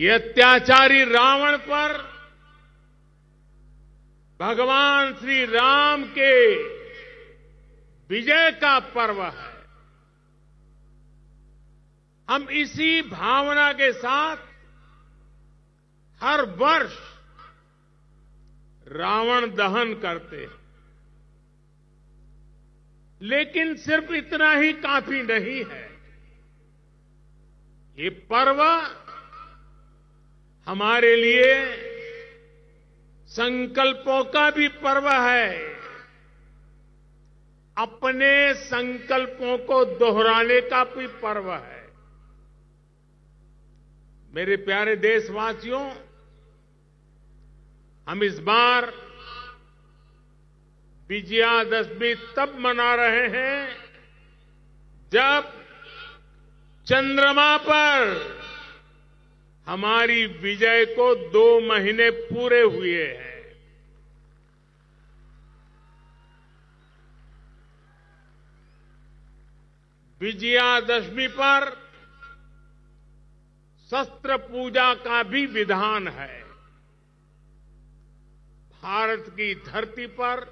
ये अत्याचारी रावण पर भगवान श्री राम के विजय का पर्व है हम इसी भावना के साथ हर वर्ष रावण दहन करते हैं लेकिन सिर्फ इतना ही काफी नहीं है ये पर्व हमारे लिए संकल्पों का भी पर्व है अपने संकल्पों को दोहराने का भी पर्व है मेरे प्यारे देशवासियों हम इस बार विजयादशमी तब मना रहे हैं जब चंद्रमा पर हमारी विजय को दो महीने पूरे हुए हैं विजयादशमी पर शस्त्र पूजा का भी विधान है भारत की धरती पर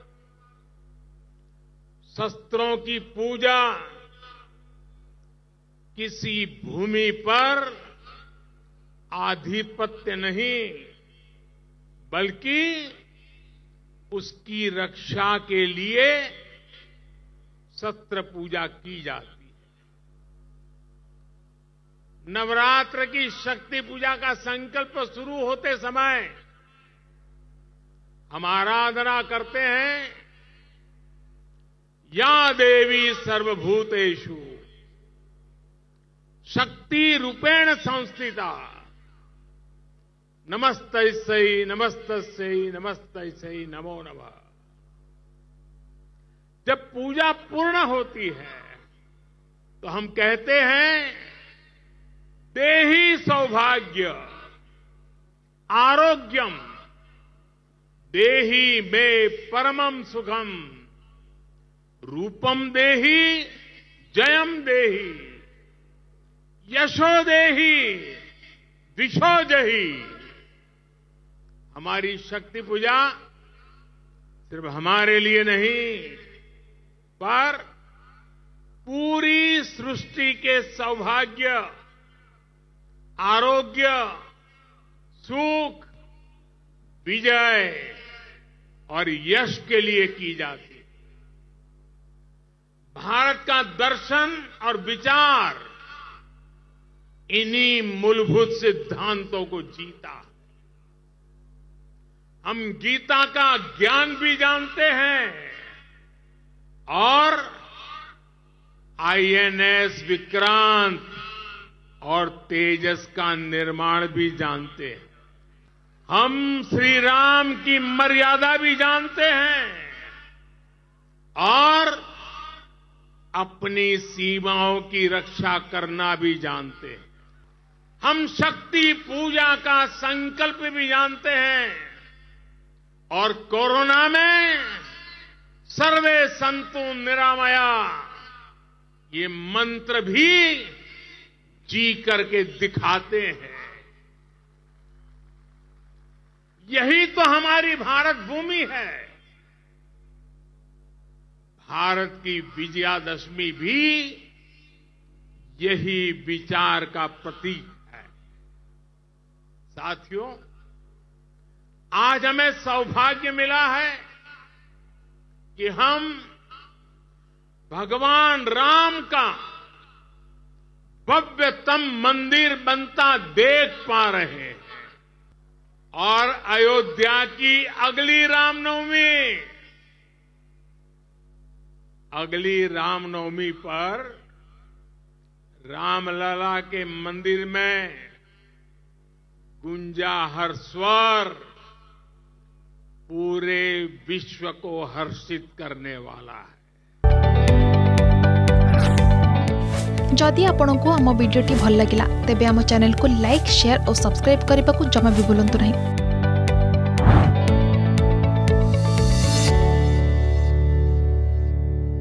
शस्त्रों की पूजा किसी भूमि पर आधिपत्य नहीं बल्कि उसकी रक्षा के लिए सत्र पूजा की जाती है नवरात्र की शक्ति पूजा का संकल्प शुरू होते समय हम आराधना करते हैं या देवी सर्वभूतेषु शक्ति रूपेण संस्थिता नमस्त सही नमस्त सही नमस्त सही नमो नम जब पूजा पूर्ण होती है तो हम कहते हैं देही सौभाग्य आरोग्यम देही में परमम सुखम रूपम देही जयम देही यशो देही दिशो जही हमारी शक्ति पूजा सिर्फ हमारे लिए नहीं पर पूरी सृष्टि के सौभाग्य आरोग्य सुख विजय और यश के लिए की जाती है भारत का दर्शन और विचार इन्हीं मूलभूत सिद्धांतों को जीता है हम गीता का ज्ञान भी जानते हैं और आईएनएस विक्रांत और तेजस का निर्माण भी जानते हैं हम श्री राम की मर्यादा भी जानते हैं और अपनी सीमाओं की रक्षा करना भी जानते हैं हम शक्ति पूजा का संकल्प भी जानते हैं और कोरोना में सर्वे संतु निरामया ये मंत्र भी जी करके दिखाते हैं यही तो हमारी भारत भूमि है भारत की विजयादशमी भी यही विचार का प्रतीक है साथियों आज हमें सौभाग्य मिला है कि हम भगवान राम का भव्यतम मंदिर बनता देख पा रहे हैं और अयोध्या की अगली रामनवमी अगली रामनवमी पर रामलला के मंदिर में गुंजा हर स्वर पूरे विश्व को हर्षित करने वाला है जदि आपंक आम भिडी भल लगा तेब आम को लाइक शेयर और सब्सक्राइब करने को जमा भी बुलां नहीं